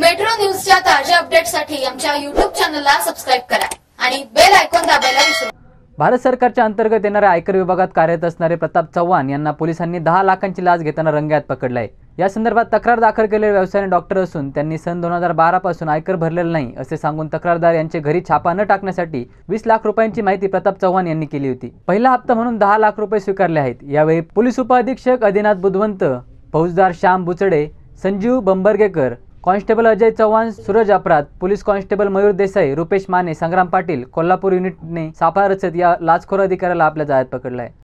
metro न्यूजच्या ताज्या अपडेटसाठी आमच्या युट्यूब चॅनलला सबस्क्राईब करा आणि बेल आयकॉन दाबायला विसरू भारत सरकारच्या अंतर्गत येणाऱ्या आयकर विभागात कार्यरत असणारे प्रताप चव्हाण यांना पोलिसांनी दहा लाखांची लाच घेताना रंगात पकडलाय या संदर्भात तक्रार दाखल केलेले व्यवसायाने डॉक्टर असून त्यांनी सन दोन हजार बारा पासून आयकर भरलेला नाही असे सांगून तक्रारदार यांचे घरी छापा न टाकण्यासाठी वीस लाख रुपयांची माहिती प्रताप चव्हाण यांनी केली होती पहिला हप्ता म्हणून दहा लाख रुपये स्वीकारले आहेत यावेळी पोलीस उपअधीक्षक अधिनाथ बुधवंत फौजदार श्याम बुचडे संजीव बंबरगेकर कॉन्स्टेबल अजय चव्हाण सूरज अपराध पोलीस कॉन्स्टेबल मयूर देसाई रुपेश माने संग्राम पाटील कोल्हापूर युनिटने सापळा रचत या लाचखोर अधिकाऱ्याला आपल्या जाळ्यात पकडलाय आहे